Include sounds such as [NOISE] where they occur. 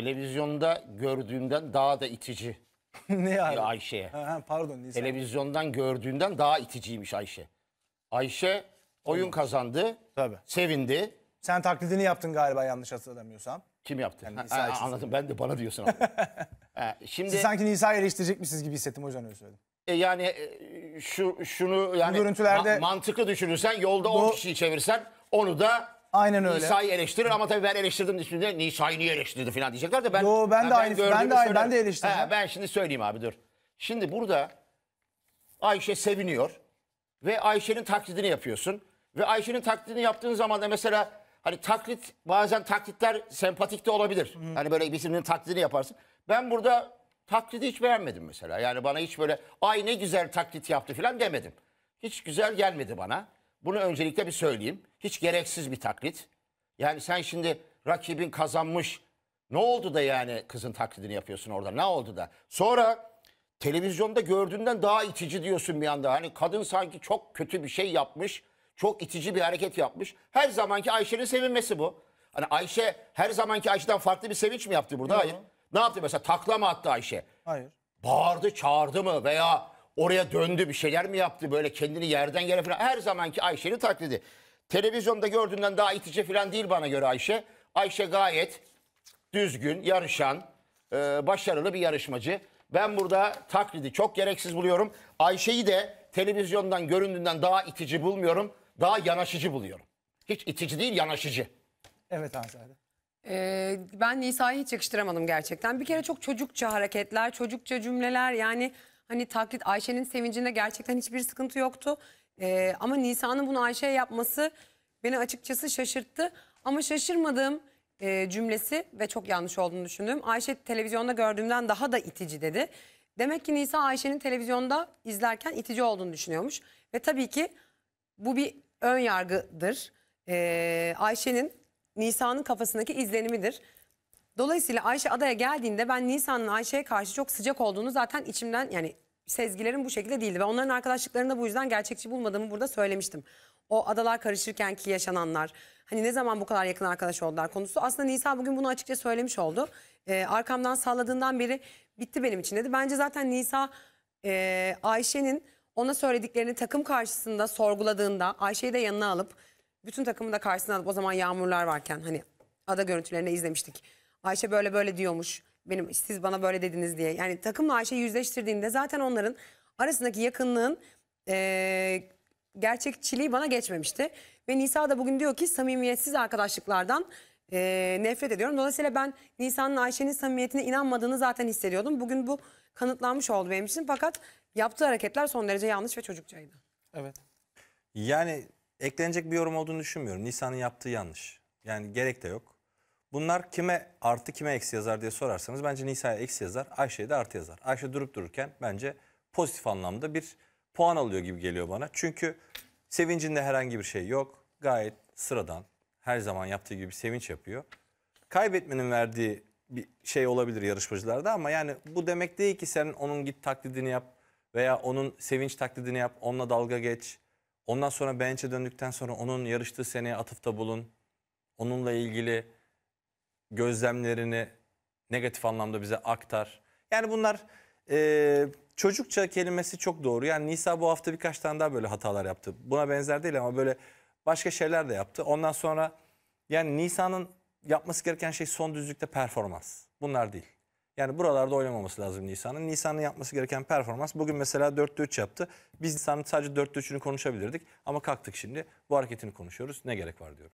televizyonda gördüğümden daha da itici. [LAUGHS] ne abi? Ayşe'ye. pardon. Nisan. Televizyondan gördüğünden daha iticiymiş Ayşe. Ayşe oyun kazandı. Tabii. Sevindi. Sen taklidini yaptın galiba yanlış hatırlamıyorsam. Kim yaptı? Yani ha, anladım. Ben de bana diyorsun. [LAUGHS] ha, şimdi Siz sanki Nisa'yı eleştirecekmişsiniz gibi hissettim. O yüzden öyle söyledim. E yani e, şu şunu yani görüntülerde... ma mantıklı düşünürsen yolda Do 10 kişiyi çevirsen onu da Aynen öyle. İsa'yı eleştirir ama tabii ben eleştirdim üstünde Nisa'yı niye eleştirdi falan diyecekler de ben Yo, ben de aynı ben de aynı ben de eleştirdim. He, ben şimdi söyleyeyim abi dur. Şimdi burada Ayşe seviniyor ve Ayşe'nin taklidini yapıyorsun ve Ayşe'nin taklidini yaptığın zaman da mesela hani taklit bazen taklitler sempatik de olabilir. Hı. Hani böyle birisinin taklidini yaparsın. Ben burada taklidi hiç beğenmedim mesela. Yani bana hiç böyle ay ne güzel taklit yaptı falan demedim. Hiç güzel gelmedi bana. Bunu öncelikle bir söyleyeyim. Hiç gereksiz bir taklit. Yani sen şimdi rakibin kazanmış. Ne oldu da yani kızın taklidini yapıyorsun orada? Ne oldu da? Sonra televizyonda gördüğünden daha itici diyorsun bir anda. Hani kadın sanki çok kötü bir şey yapmış. Çok itici bir hareket yapmış. Her zamanki Ayşe'nin sevinmesi bu. Hani Ayşe her zamanki Ayşe'den farklı bir sevinç mi yaptı burada? Hayır. Ne yaptı mesela? Takla mı attı Ayşe? Hayır. Bağırdı, çağırdı mı veya Oraya döndü bir şeyler mi yaptı böyle kendini yerden yere falan. Her zamanki Ayşe'nin taklidi. Televizyonda gördüğünden daha itici falan değil bana göre Ayşe. Ayşe gayet düzgün, yarışan, e, başarılı bir yarışmacı. Ben burada taklidi çok gereksiz buluyorum. Ayşe'yi de televizyondan göründüğünden daha itici bulmuyorum. Daha yanaşıcı buluyorum. Hiç itici değil yanaşıcı. Evet Hanzade. Ee, ben Nisa'yı hiç yakıştıramadım gerçekten. Bir kere çok çocukça hareketler, çocukça cümleler yani hani taklit Ayşe'nin sevincinde gerçekten hiçbir sıkıntı yoktu. Ee, ama Nisa'nın bunu Ayşe'ye yapması beni açıkçası şaşırttı. Ama şaşırmadığım e, cümlesi ve çok yanlış olduğunu düşündüm. Ayşe televizyonda gördüğümden daha da itici dedi. Demek ki Nisa Ayşe'nin televizyonda izlerken itici olduğunu düşünüyormuş. Ve tabii ki bu bir ön yargıdır. Ee, Ayşe'nin Nisa'nın kafasındaki izlenimidir. Dolayısıyla Ayşe adaya geldiğinde ben Nisan'ın Ayşe'ye karşı çok sıcak olduğunu zaten içimden yani sezgilerim bu şekilde değildi. Ve onların arkadaşlıklarında bu yüzden gerçekçi bulmadığımı burada söylemiştim. O adalar karışırken ki yaşananlar hani ne zaman bu kadar yakın arkadaş oldular konusu. Aslında Nisa bugün bunu açıkça söylemiş oldu. Ee, arkamdan salladığından beri bitti benim için dedi. Bence zaten Nisa e, Ayşe'nin ona söylediklerini takım karşısında sorguladığında Ayşe'yi de yanına alıp bütün takımı da karşısına alıp o zaman yağmurlar varken hani ada görüntülerini izlemiştik Ayşe böyle böyle diyormuş. Benim siz bana böyle dediniz diye. Yani takımla Ayşe yüzleştirdiğinde zaten onların arasındaki yakınlığın e, gerçekçiliği bana geçmemişti. Ve Nisa da bugün diyor ki samimiyetsiz arkadaşlıklardan e, nefret ediyorum. Dolayısıyla ben Nisa'nın Ayşe'nin samimiyetine inanmadığını zaten hissediyordum. Bugün bu kanıtlanmış oldu benim için. Fakat yaptığı hareketler son derece yanlış ve çocukçaydı. Evet. Yani eklenecek bir yorum olduğunu düşünmüyorum. Nisa'nın yaptığı yanlış. Yani gerek de yok. Bunlar kime artı kime eksi yazar diye sorarsanız bence Nisa'ya eksi yazar, Ayşe'ye de artı yazar. Ayşe durup dururken bence pozitif anlamda bir puan alıyor gibi geliyor bana. Çünkü sevincinde herhangi bir şey yok. Gayet sıradan, her zaman yaptığı gibi sevinç yapıyor. Kaybetmenin verdiği bir şey olabilir yarışmacılarda ama yani bu demek değil ki sen onun git taklidini yap veya onun sevinç taklidini yap, onunla dalga geç. Ondan sonra bench'e döndükten sonra onun yarıştığı seneye atıfta bulun. Onunla ilgili gözlemlerini negatif anlamda bize aktar. Yani bunlar e, çocukça kelimesi çok doğru. Yani Nisa bu hafta birkaç tane daha böyle hatalar yaptı. Buna benzer değil ama böyle başka şeyler de yaptı. Ondan sonra yani Nisa'nın yapması gereken şey son düzlükte performans. Bunlar değil. Yani buralarda oynamaması lazım Nisan'ın. Nisan'ın yapması gereken performans. Bugün mesela 4'te 3 yaptı. Biz Nisan'ın sadece 4'te 3'ünü konuşabilirdik. Ama kalktık şimdi. Bu hareketini konuşuyoruz. Ne gerek var diyorum.